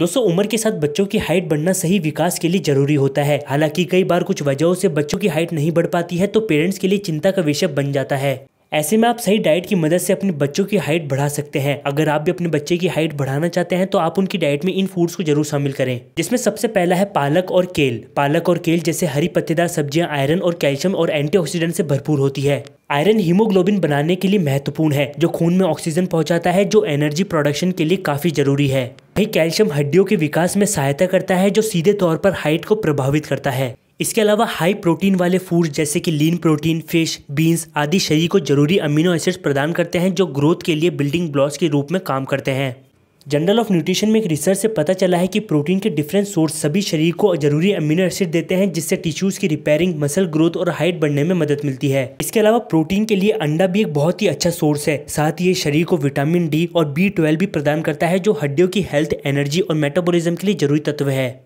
दोस्तों उम्र के साथ बच्चों की हाइट बढ़ना सही विकास के लिए जरूरी होता है हालांकि कई बार कुछ वजहों से बच्चों की हाइट नहीं बढ़ पाती है तो पेरेंट्स के लिए चिंता का विषय बन जाता है ऐसे में आप सही डाइट की मदद से अपने बच्चों की हाइट बढ़ा सकते हैं अगर आप भी अपने बच्चे की हाइट बढ़ाना चाहते हैं तो आप उनकी डाइट में इन फूड्स को जरूर शामिल करें जिसमें सबसे पहला है पालक और केल पालक और केल जैसे हरी पत्तेदार सब्जियां आयरन और कैल्शियम और एंटीऑक्सीडेंट से भरपूर होती है आयरन हीमोग्लोबिन बनाने के लिए महत्वपूर्ण है जो खून में ऑक्सीजन पहुंचाता है जो एनर्जी प्रोडक्शन के लिए काफ़ी जरूरी है वही कैल्शियम हड्डियों के विकास में सहायता करता है जो सीधे तौर पर हाइट को प्रभावित करता है इसके अलावा हाई प्रोटीन वाले फूड जैसे कि लीन प्रोटीन फिश बीन्स आदि शरीर को जरूरी अमीनो एसिड्स प्रदान करते हैं जो ग्रोथ के लिए बिल्डिंग ब्लॉक्स के रूप में काम करते हैं जनरल ऑफ न्यूट्रिशन में एक रिसर्च से पता चला है कि प्रोटीन के डिफरेंट सोर्स सभी शरीर को जरूरी अमीनो एसिड देते हैं जिससे टिश्यूज की रिपेयरिंग मसल ग्रोथ और हाइट बढ़ने में मदद मिलती है इसके अलावा प्रोटीन के लिए अंडा भी एक बहुत ही अच्छा सोर्स है साथ ही ये शरीर को विटामिन डी और बी ट्वेल्व भी प्रदान करता है जो हड्डियों की हेल्थ एनर्जी और मेटाबोलिज्म के लिए जरूरी तत्व है